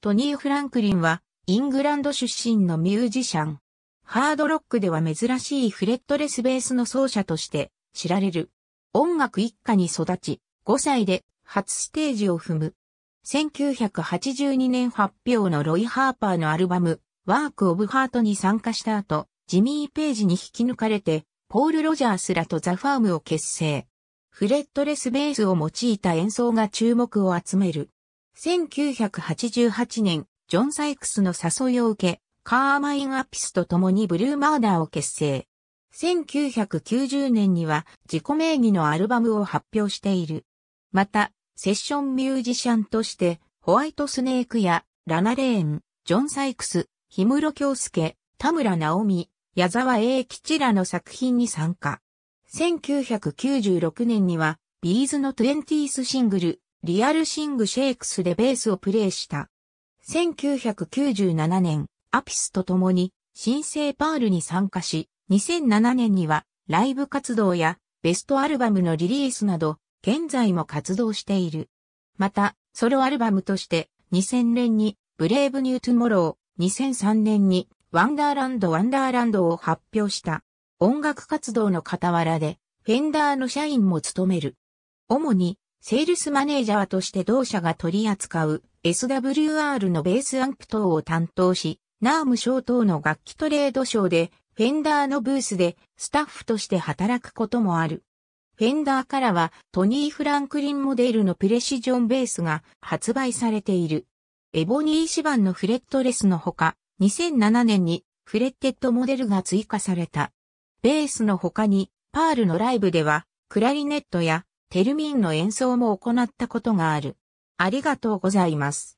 トニー・フランクリンは、イングランド出身のミュージシャン。ハードロックでは珍しいフレットレスベースの奏者として知られる。音楽一家に育ち、5歳で初ステージを踏む。1982年発表のロイ・ハーパーのアルバム、ワーク・オブ・ハートに参加した後、ジミー・ページに引き抜かれて、ポール・ロジャースらとザ・ファームを結成。フレットレスベースを用いた演奏が注目を集める。1988年、ジョン・サイクスの誘いを受け、カーマイン・アピスと共にブルーマーダーを結成。1990年には自己名義のアルバムを発表している。また、セッションミュージシャンとして、ホワイトスネークやラナレーン、ジョン・サイクス、氷室京介、田村直美、矢沢栄吉らの作品に参加。1996年には、ビーズの20スシングル、リアルシングシェイクスでベースをプレイした。1997年、アピスと共に新生パールに参加し、2007年にはライブ活動やベストアルバムのリリースなど、現在も活動している。また、ソロアルバムとして2000年にブレイブニュートゥモロー、2003年にワンダーランドワンダーランドを発表した。音楽活動の傍らで、フェンダーの社員も務める。主にセールスマネージャーとして同社が取り扱う SWR のベースアンプ等を担当し、ナーム賞等の楽器トレード賞で、フェンダーのブースでスタッフとして働くこともある。フェンダーからはトニー・フランクリンモデルのプレシジョンベースが発売されている。エボニー・シバンのフレットレスのほか、2007年にフレッテッドモデルが追加された。ベースの他に、パールのライブでは、クラリネットやテルミンの演奏も行ったことがある。ありがとうございます。